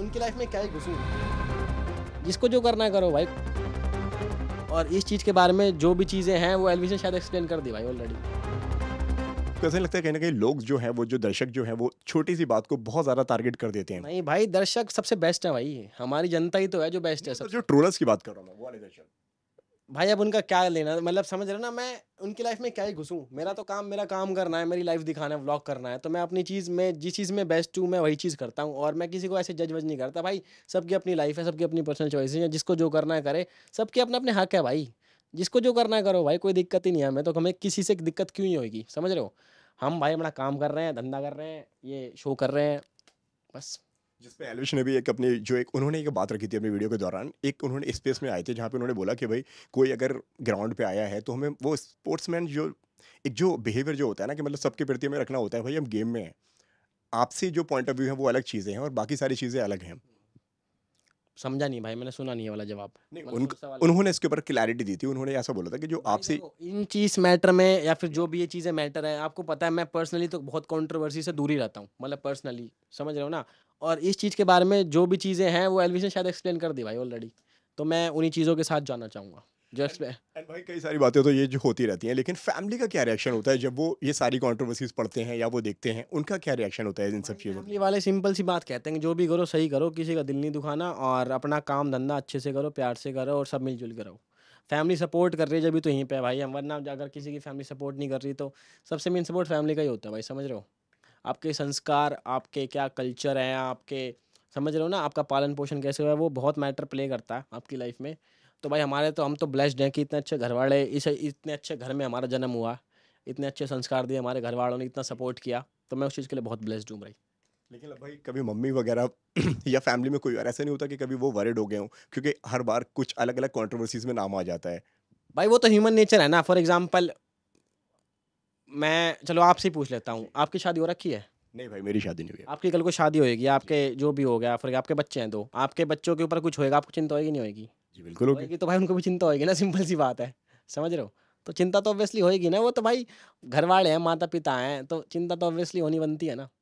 उनकी लाइफ में क्या ही घुसू जिसको जो करना है करो भाई और इस चीज़ के बारे में जो भी चीज़ें हैं वो एलविस शायद एक्सप्लेन कर दी भाई ऑलरेडी आपको ऐसा लगता है कहीं ना कहीं लोग जो है वो जो दर्शक जो है वो छोटी सी बात को बहुत ज्यादा टारगेट कर देते हैं नहीं भाई दर्शक सबसे बेस्ट है भाई हमारी जनता ही तो है जो बेस्ट है तो सब जो ट्रोलर्स की बात कर रहा हूँ वो वाले दर्शक भाई अब उनका क्या लेना मतलब समझ रहे ना मैं उनकी लाइफ में क्या ही घुसूँ मेरा तो काम मेरा काम करना है मेरी लाइफ दिखाना है व्लॉग करना है तो मैं अपनी चीज़ में जिस चीज़ में बेस्ट हूँ मैं वही चीज़ करता हूँ और मैं किसी को ऐसे जज वज नहीं करता भाई सबकी अपनी लाइफ है सबकी अपनी पर्सनल चॉइस है जिसको जो करना है करे सबके अपने अपने हक है भाई जिसको जो करना है करो भाई कोई दिक्कत ही नहीं है हमें तो हमें किसी से दिक्कत क्यों नहीं होगी समझ रहे हो हम भाई अपना काम कर रहे हैं धंधा कर रहे हैं ये शो कर रहे हैं बस जिसपे एलविश ने भी एक अपनी जो एक उन्होंने एक बात रखी थी अपनी वीडियो के दौरान एक उन्होंने स्पेस में आए थे जहाँ पे उन्होंने बोला कि भाई कोई अगर ग्राउंड पे आया है तो हमें वो स्पोर्ट्समैन जो एक जो बिहेवियर जो होता है ना कि मतलब सबके प्रति हमें रखना होता है भाई हम गेम में हैं आपसे जो पॉइंट ऑफ व्यू है वो अलग चीज़ें हैं और बाकी सारी चीज़ें अलग हैं समझा नहीं भाई मैंने सुना नहीं है वाला जवाब नहीं मतलब उन, उन्होंने इसके ऊपर क्लैरिटी दी थी उन्होंने ऐसा बोला था कि जो आपसे इन चीज़ मैटर में या फिर जो भी ये चीज़ें मैटर है आपको पता है मैं पर्सनली तो बहुत कंट्रोवर्सी से दूर ही रहता हूँ मतलब पर्सनली समझ रहे हो ना और इस चीज़ के बारे में जो भी चीज़ें हैं वो एलविस ने शायद एक्सप्लेन कर दी भाई ऑलरेडी तो मैं उन्हीं चीज़ों के साथ जाना चाहूँगा जस्ट एंड भाई कई सारी बातें तो ये जो होती रहती हैं लेकिन फैमिली का क्या रिएक्शन होता है जब वो ये सारी कॉन्ट्रोवर्सीज पढ़ते हैं या वो देखते हैं उनका क्या रिएक्शन होता है इन सब चीज़ों फैमिली वाले सिंपल सी बात कहते हैं जो भी करो सही करो किसी का दिल नहीं दुखाना और अपना काम धंधा अच्छे से करो प्यार से करो और सब मिलजुल करो फैमिली सपोर्ट कर रही है जब भी तो यहीं पर भाई हम वरना अगर किसी की फैमिली सपोर्ट नहीं कर रही तो सबसे मेन सपोर्ट फैमिली का ही होता है भाई समझ रहे हो आपके संस्कार आपके क्या कल्चर हैं आपके समझ रहे हो ना आपका पालन पोषण कैसे हुआ है वो बहुत मैटर प्ले करता है आपकी लाइफ में तो भाई हमारे तो हम तो ब्लेस्ड हैं कि इतने अच्छे घर वाले इस इतने अच्छे घर में हमारा जन्म हुआ इतने अच्छे संस्कार दिए हमारे घर वालों ने इतना सपोर्ट किया तो मैं उस चीज़ के लिए बहुत ब्लेस्ड हूँ भाई लेकिन भाई कभी मम्मी वगैरह या फैमिली में कोई और ऐसा नहीं होता कि कभी वो वरिड हो गए हों क्योंकि हर बार कुछ अलग अलग कॉन्ट्रोवर्सीज में नाम आ जाता है भाई वो तो ह्यूमन नेचर है ना फॉर एग्जाम्पल मैं चलो आपसे ही पूछ लेता हूँ आपकी शादी हो रखी है नहीं भाई मेरी शादी नहीं हुई आपकी कल को शादी होएगी आपके जो भी हो गया फिर आपके बच्चे हैं दो आपके बच्चों के ऊपर कुछ होएगा आपको चिंता होगी नहीं होगी जी बिल्कुल होगी तो भाई उनको भी चिंता होएगी ना सिंपल सी बात है समझ रहे हो तो चिंता तो ऑब्वियसली होएगी ना वो तो भाई घर वाले हैं माता पिता हैं तो चिंता तो ऑब्वियसली होनी बनती है ना